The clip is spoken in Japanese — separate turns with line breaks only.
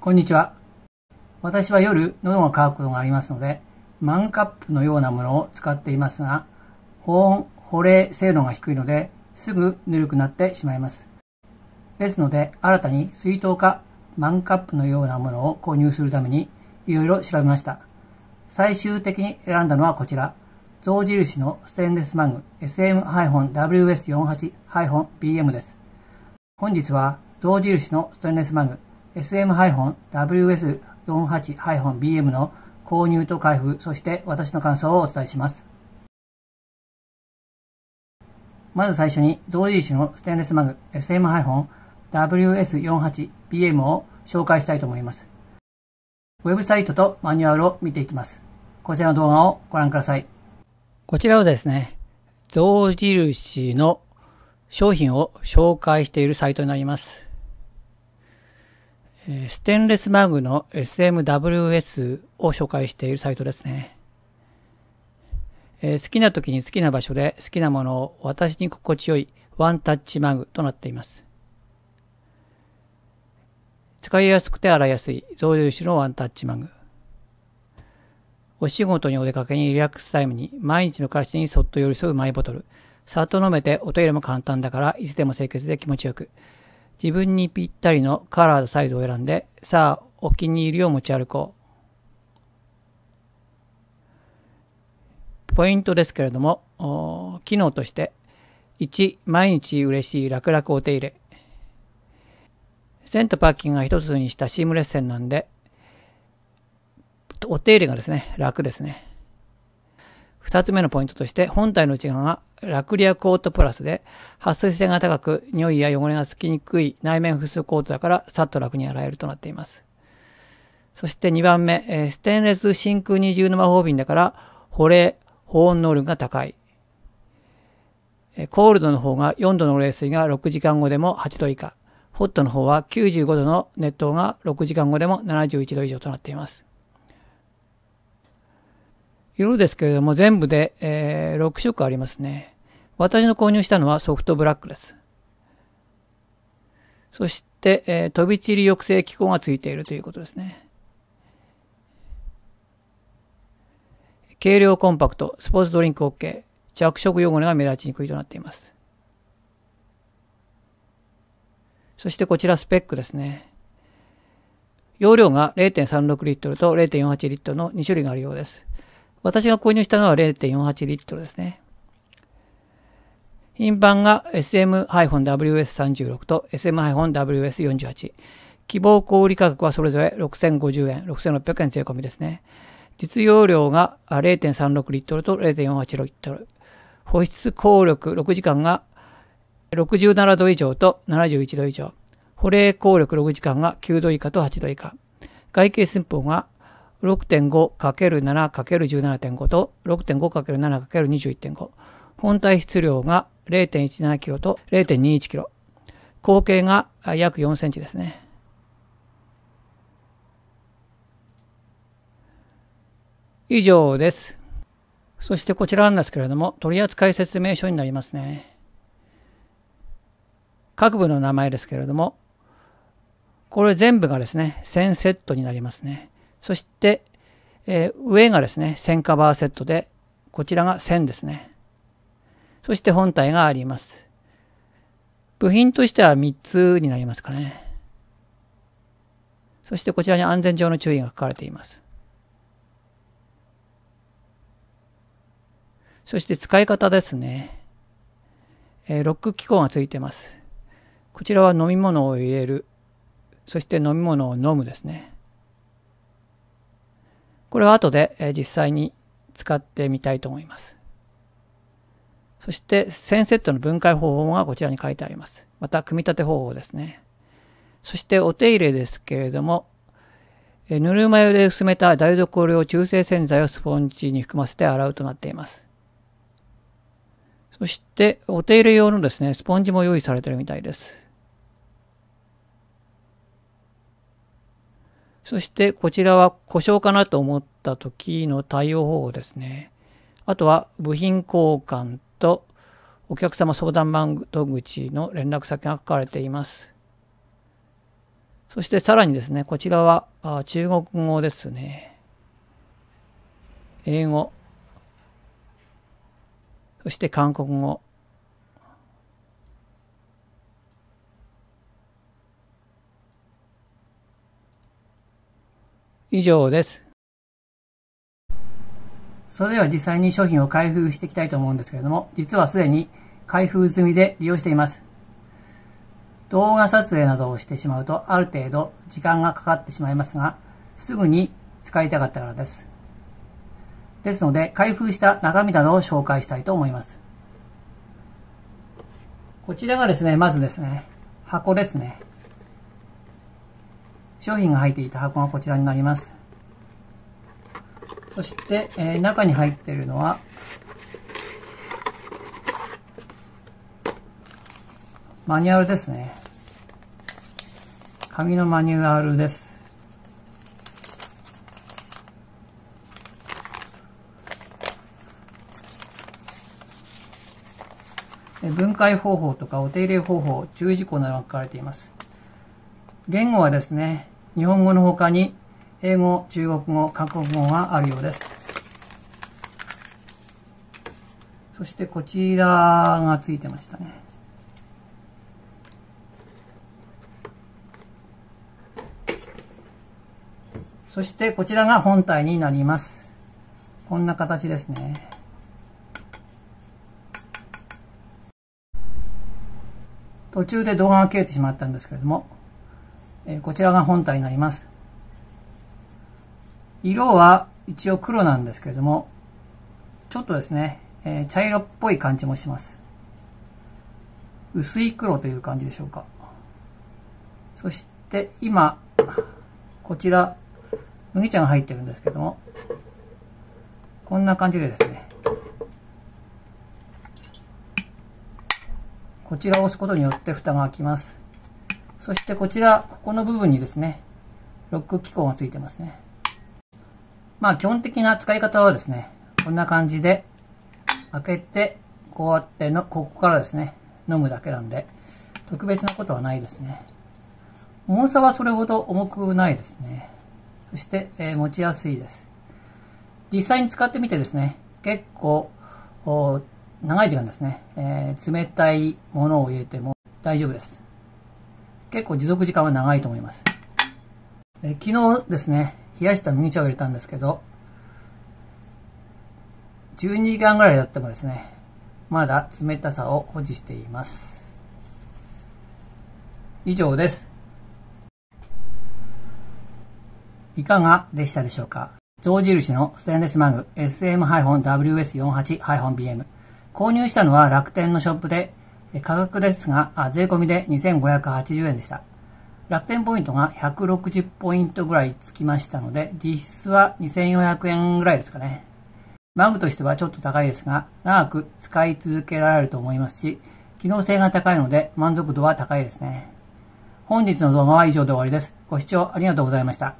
こんにちは。私は夜、喉が渇くことがありますので、マンカップのようなものを使っていますが、保温、保冷性能が低いので、すぐぬるくなってしまいます。ですので、新たに水筒かマンカップのようなものを購入するために、いろいろ調べました。最終的に選んだのはこちら、象印のステンレスマング SM-WS48-BM です。本日は象印のステンレスマング SM-WS48-BM の購入と開封、そして私の感想をお伝えします。まず最初に、ゾ印リーのステンレスマグ SM-WS48BM を紹介したいと思います。ウェブサイトとマニュアルを見ていきます。こちらの動画をご覧ください。こちらはですね、象印の商品を紹介しているサイトになります。ステンレスマグの SMWS を紹介しているサイトですね。え好きな時に好きな場所で好きなものを私に心地よいワンタッチマグとなっています。使いやすくて洗いやすい増量種のワンタッチマグ。お仕事にお出かけにリラックスタイムに毎日の暮らしにそっと寄り添うマイボトル。さっと飲めてお手入れも簡単だからいつでも清潔で気持ちよく。自分にぴったりのカラーサイズを選んで、さあ、お気に入りを持ち歩こう。ポイントですけれども、機能として、1、毎日嬉しい楽々お手入れ。線とパッキンが一つにしたシームレス線なんで、お手入れがですね、楽ですね。2つ目のポイントとして本体の内側がラクリアコートプラスで撥水性が高く匂いや汚れがつきにくい内面風数コートだからさっと楽に洗えるとなっていますそして2番目、えステンレス真空二重の魔法瓶だから保冷保温能力が高い、えコールドの方が4度の冷水が6時間後でも8度以下ホットの方は95度の熱湯が6時間後でも71度以上となっています色ですけれども、全部で、えー、6色ありますね。私の購入したのはソフトブラックです。そして、えー、飛び散り抑制機構がついているということですね。軽量コンパクト、スポーツドリンク OK、着色汚れが目立ちにくいとなっています。そしてこちらスペックですね。容量が0.36リットルと0.48リットルの2種類があるようです。私が購入したのは0.48リットルですね。品番が SM-WS36 と SM-WS48。希望小売価格はそれぞれ6050円、6600円税込みですね。実用量が0.36リットルと0.48リットル。保湿効力6時間が67度以上と71度以上。保冷効力6時間が9度以下と8度以下。外形寸法が 6.5×7×17.5 と 6.5×7×21.5 本体質量が 0.17kg と 0.21kg 口径が約 4cm ですね以上ですそしてこちらなんですけれども取扱説明書になりますね各部の名前ですけれどもこれ全部がですね1000セットになりますねそして、えー、上がですね、1000カバーセットで、こちらが1000ですね。そして本体があります。部品としては3つになりますかね。そしてこちらに安全上の注意が書かれています。そして使い方ですね。えー、ロック機構がついてます。こちらは飲み物を入れる。そして飲み物を飲むですね。これは後で実際に使ってみたいと思います。そして1000セットの分解方法がこちらに書いてあります。また組み立て方法ですね。そしてお手入れですけれども、ぬるま湯で薄めた台所用中性洗剤をスポンジに含ませて洗うとなっています。そしてお手入れ用のですね、スポンジも用意されてるみたいです。そしてこちらは故障かなと思った時の対応方法ですね。あとは部品交換とお客様相談窓口の連絡先が書かれています。そしてさらにですね、こちらは中国語ですね。英語。そして韓国語。以上です。それでは実際に商品を開封していきたいと思うんですけれども、実はすでに開封済みで利用しています。動画撮影などをしてしまうとある程度時間がかかってしまいますが、すぐに使いたかったからです。ですので、開封した中身などを紹介したいと思います。こちらがですね、まずですね、箱ですね。商品が入っていた箱がこちらになります。そして、えー、中に入っているのは、マニュアルですね。紙のマニュアルです。分解方法とかお手入れ方法、注意事項などが書かれています。言語はですね、日本語の他に英語、中国語、韓国語があるようです。そしてこちらがついてましたね。そしてこちらが本体になります。こんな形ですね。途中で動画が切れてしまったんですけれども、えこちらが本体になります。色は一応黒なんですけれども、ちょっとですね、え茶色っぽい感じもします。薄い黒という感じでしょうか。そして今、こちら、麦茶が入ってるんですけども、こんな感じでですね、こちらを押すことによって蓋が開きます。そしてこちら、ここの部分にですね、ロック機構がついてますね。まあ基本的な使い方はですね、こんな感じで開けて、こうやっての、ここからですね、飲むだけなんで、特別なことはないですね。重さはそれほど重くないですね。そして、えー、持ちやすいです。実際に使ってみてですね、結構、長い時間ですね、えー、冷たいものを入れても大丈夫です。結構持続時間は長いと思います。え昨日ですね、冷やした麦茶を入れたんですけど、12時間ぐらい経ってもですね、まだ冷たさを保持しています。以上です。いかがでしたでしょうか象印のステンレスマグ SM-WS48-BM 購入したのは楽天のショップで価格ですが、税込みで2580円でした。楽天ポイントが160ポイントぐらいつきましたので、実質は2400円ぐらいですかね。マグとしてはちょっと高いですが、長く使い続けられると思いますし、機能性が高いので満足度は高いですね。本日の動画は以上で終わりです。ご視聴ありがとうございました。